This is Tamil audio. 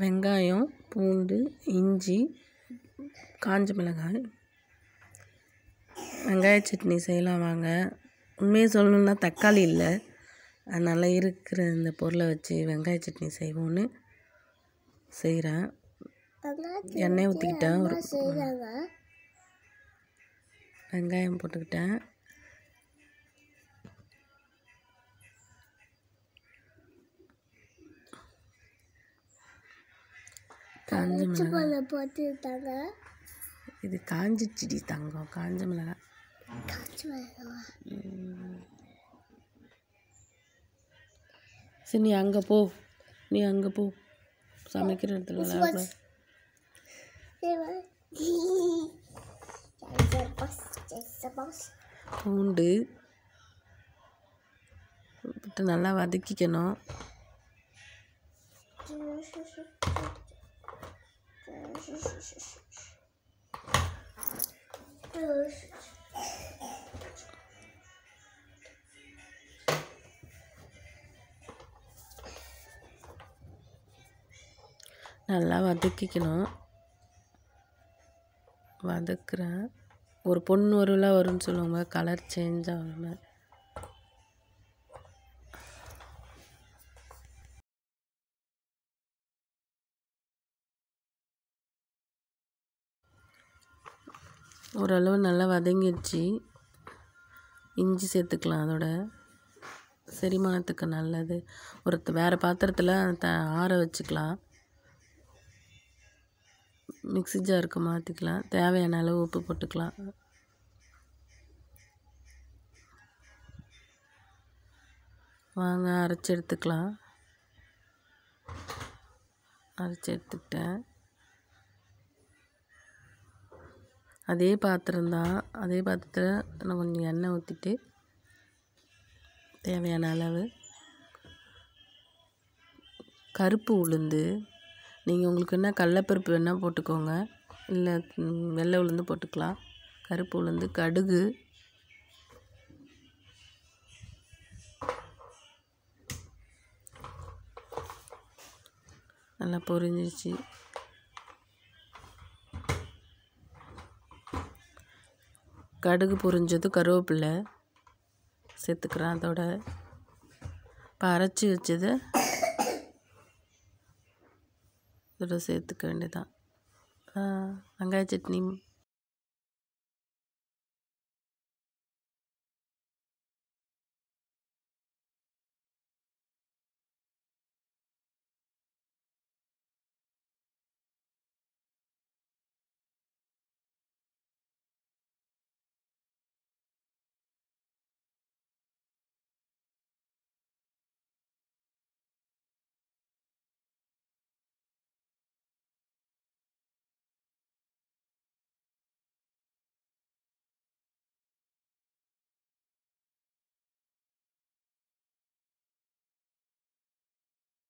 வெங்காயம் பூண்டு இஞ்சி காஞ்ச மிளகாய் வெங்காய சட்னி செய்யலாம் வாங்க உண்மையை சொல்லணுன்னா தக்காளி இல்லை அதனால் இருக்கிற இந்த பொருளை வச்சு வெங்காய சட்னி செய்வோன்னு செய்கிறேன் எண்ணெய் ஊற்றிக்கிட்டேன் ஒரு வெங்காயம் போட்டுக்கிட்டேன் காஞ்ச மிளகாய் போட்டுட்டாங்க இது காஞ்சிச்சிடி தங்கம் காஞ்ச மிளகாய் சரி நீ அங்கே போ நீ அங்கே போ சமைக்கிற இடத்துல பூண்டு நல்லா வதக்கிக்கணும் நல்லா வதக்கிக்கணும் வதக்குறேன் ஒரு பொண்ணு வரும்லாம் வரும்னு சொல்லுவாங்க கலர் சேஞ்ச் ஆகுமே ஓரளவு நல்லா வதங்கிடுச்சு இஞ்சி சேர்த்துக்கலாம் அதோட செரிமானத்துக்கு நல்லது ஒரு வேறு பாத்திரத்தில் த ஆற வச்சுக்கலாம் மிக்சி ஜாருக்கு மாற்றிக்கலாம் தேவையான அளவு உப்பு போட்டுக்கலாம் வாங்க அரைச்சி எடுத்துக்கலாம் அரைச்சி எடுத்துக்கிட்டேன் அதே பாத்திரம் தான் அதே பாத்திரத்தில் நான் கொஞ்சம் எண்ணெய் ஊற்றிட்டு தேவையான அளவு கருப்பு உளுந்து நீங்கள் உங்களுக்கு என்ன கடலப்பருப்பு வேணால் போட்டுக்கோங்க இல்லை வெள்ளை உளுந்து போட்டுக்கலாம் கருப்பு உளுந்து கடுகு நல்லா பொரிஞ்சிச்சு கடுகு புரிஞ்சது கருவேப்பில்லை சேர்த்துக்கிறேன் அதோட இப்போ அரைச்சி வச்சது இதோட சேர்த்துக்க வேண்டியதான் வெங்காய சட்னி